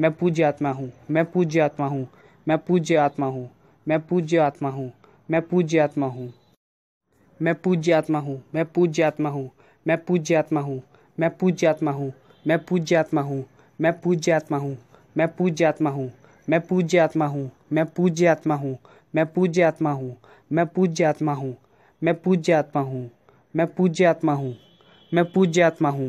मैं पूज्य आत्मा हूँ मैं पूज्य आत्मा हूँ मैं पूज्य आत्मा हूँ मैं पूज्य आत्मा हूँ मैं पूज्य आत्मा हूँ मैं पूज्य आत्मा हूँ मैं पूज्य आत्मा हूँ मैं पूज्य आत्मा हूँ मैं पूज्य आत्मा हूँ मैं पूज्य आत्मा हूँ मैं पूज्य आत्मा हूँ मैं पूज्य आत्मा हूँ मैं पूज्य आत्मा हूँ मैं पूज्य आत्मा हूँ मैं पूज्य आत्मा हूँ मैं पूज्य आत्मा हूँ मैं पूज्य आत्मा हूँ मैं पूज्य आत्मा हूँ मैं पूज्य आत्मा हूँ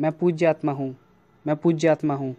मैं पूज्य आत्मा हूँ मैं पूज्य आत्मा हूँ